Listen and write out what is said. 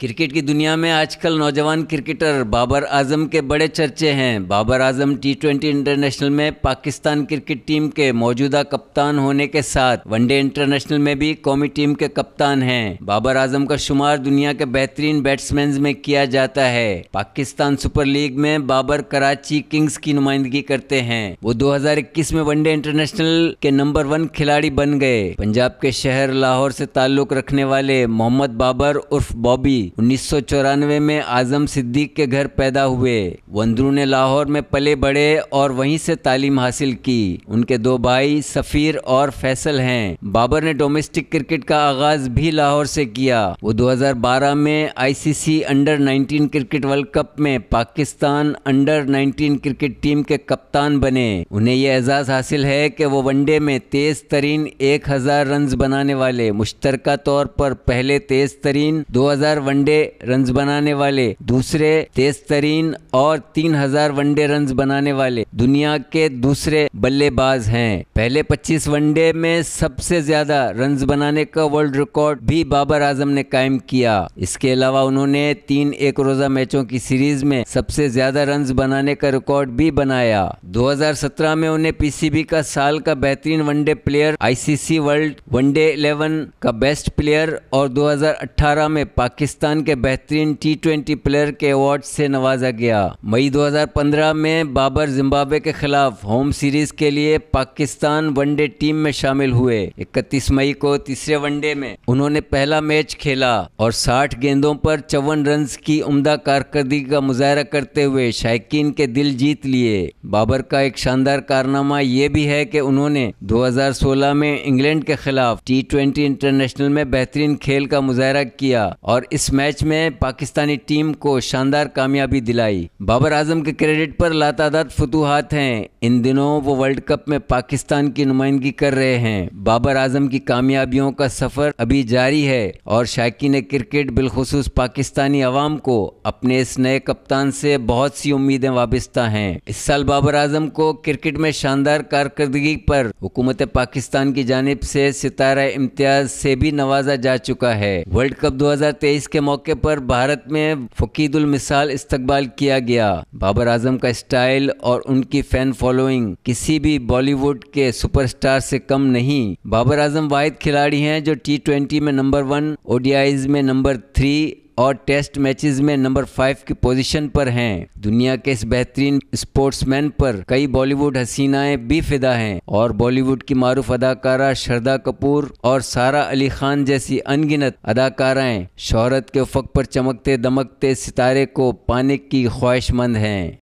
cricket की दुनिया में आजकल नौजवान क्रिकेटर बाबर आजम के बड़े चर्चे हैं Babar Azam T twenty international में पाकिस्तान क्रिकेट टीम के मौजूदा कप्तान होने के साथ वनडे इंटरनेशनल में भी कौमी टीम के कप्तान हैं बाबर आजम का शुमार दुनिया के बेहतरीन बैट्समैन में किया जाता है पाकिस्तान सुपर लीग में बाबर कराची किंग्स की नुमाइंदगी करते हैं वो दो में वनडे इंटरनेशनल के नंबर वन खिलाड़ी बन गए पंजाब के शहर लाहौर से ताल्लुक रखने वाले मोहम्मद बाबर उर्फ बॉबी उन्नीस में आजम सिद्दीक के घर पैदा हुए वंद्रू ने लाहौर में पले बड़े और वहीं से तालीम हासिल की उनके दो भाई सफ़ीर और फैसल हैं बाबर ने डोमेस्टिक क्रिकेट का आगाज भी लाहौर से किया वो 2012 में ICC under 19 cricket world cup में पाकिस्तान अंडर 19 क्रिकेट टीम के कप्तान बने उन्हें यह एजाज़ हासिल है कि वो वनडे में तेज तरीन एक हजार रन बनाने वाले मुश्तर तौर पर पहले तेज तरीन दो हजार वनडे रन बनाने वाले दूसरे तेज तरीन और 3000 वनडे रन बनाने वाले दुनिया के दूसरे बल्लेबाज हैं पहले 25 वनडे में सबसे ज्यादा रन बनाने का वर्ल्ड रिकॉर्ड भी बाबर आजम ने कायम किया इसके अलावा उन्होंने तीन एक रोजा मैचों की सीरीज में सबसे ज्यादा रन बनाने का रिकॉर्ड भी बनाया सत्रह में उन्हें पीसीबी का साल का बेहतरीन one day player ICC world one day eleven का बेस्ट प्लेयर और 2018 में पाकिस्तान पाकिस्तान के बेहतरीन टी ट्वेंटी प्लेयर के अवार्ड से नवाजा गया मई 2015 में बाबर जिम्बाब्वे के खिलाफ होम सीरीज के लिए पाकिस्तान वनडे टीम में शामिल हुए 31 मई को तीसरे वनडे में उन्होंने पहला मैच खेला और 60 गेंदों पर चौवन रन की उमदा कारकर्दगी का मुजाहरा करते हुए शायकीन के दिल जीत लिए बाबर का एक शानदार कारनामा ये भी है कि उन्होंने 2016 में इंग्लैंड के खिलाफ टी इंटरनेशनल में बेहतरीन खेल का मुजाहरा किया और इस मैच में पाकिस्तानी टीम को शानदार कामयाबी दिलाई बाबर आजम के क्रेडिट पर लातादात फतूहत हैं इन दिनों वो वर्ल्ड कप में पाकिस्तान की नुमाइंदगी कर रहे हैं बाबर आजम की कामयाबियों का सफर अभी जारी है और ने क्रिकेट बिलखसूस पाकिस्तानी अवाम को अपने इस नए कप्तान से बहुत सी उम्मीदें वाबस्ता हैं इस साल बाबर आजम को क्रिकेट में शानदार कारकर्दगी पर हुकूमत पाकिस्तान की जानब से सितारा इम्तियाज से भी नवाजा जा चुका है वर्ल्ड कप 2023 के मौके पर भारत में फकीदुल मिसाल इस्तकबाल किया गया बाबर आजम का स्टाइल और उनकी फैन फॉलो फॉलोइंग किसी भी बॉलीवुड के सुपरस्टार से कम नहीं बाबर आजम वाहिद खिलाड़ी हैं जो टी ट्वेंटी में नंबर वन ओडीआईज में नंबर थ्री और टेस्ट मैचेस में नंबर फाइव की पोजीशन पर हैं दुनिया के इस बेहतरीन स्पोर्ट्समैन पर कई बॉलीवुड हसीनाएं भी फिदा हैं और बॉलीवुड की मारूफ अदाकारा श्रद्धा कपूर और सारा अली खान जैसी अनगिनत अदाकाराएं शोहरत के उफक पर चमकते दमकते सितारे को पाने की ख्वाहिशमंद हैं